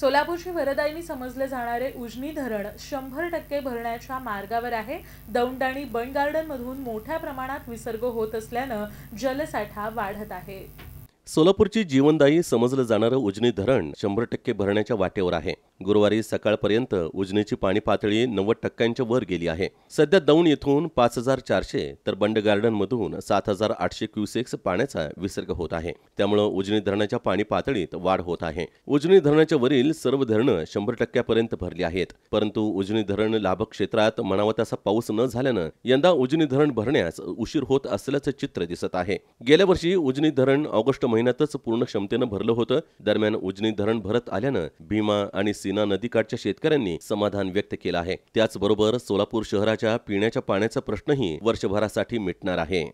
सोलापूरची वरदायिनी समजले जाणारे उजनी धरण शंभर टक्के भरण्याच्या मार्गावर आहे दौंड आणि गार्डन गार्डनमधून मोठ्या प्रमाणात विसर्ग होत असल्यानं जलसाठा वाढत आहे सोलापूरची जीवनदायी समजलं जाणारं उजनी धरण शंभर टक्के भरण्याच्या वाटेवर आहे गुरुवारी सकाळपर्यंत उजनीची पाणी पातळी नव्वद टक्क्यांच्या वर गेली आहे सध्या दौंड येथून पाच हजार चारशे तर बंड गार्डनमधून सात हजार आठशे क्युसेक्स पाण्याचा विसर्ग होत आहे त्यामुळे उजनी धरणाच्या पाणी पातळीत वाढ होत आहे उजनी धरणाच्या वरील सर्व धरणं शंभर टक्क्यापर्यंत भरली आहेत परंतु उजनी धरण लाभ क्षेत्रात म्हणावा पाऊस न झाल्यानं यंदा उजनी धरण भरण्यास उशीर होत असल्याचं चित्र दिसत आहे गेल्या वर्षी उजनी धरण ऑगस्ट महिन्यातच पूर्ण क्षमतेनं भरलं होतं दरम्यान उजनी धरण भरत आल्यानं भीमा आणि सीना नदीकाठच्या शेतकऱ्यांनी समाधान व्यक्त केलं आहे त्याचबरोबर सोलापूर शहराच्या पिण्याच्या पाण्याचा प्रश्नही वर्षभरासाठी मिटणार आहे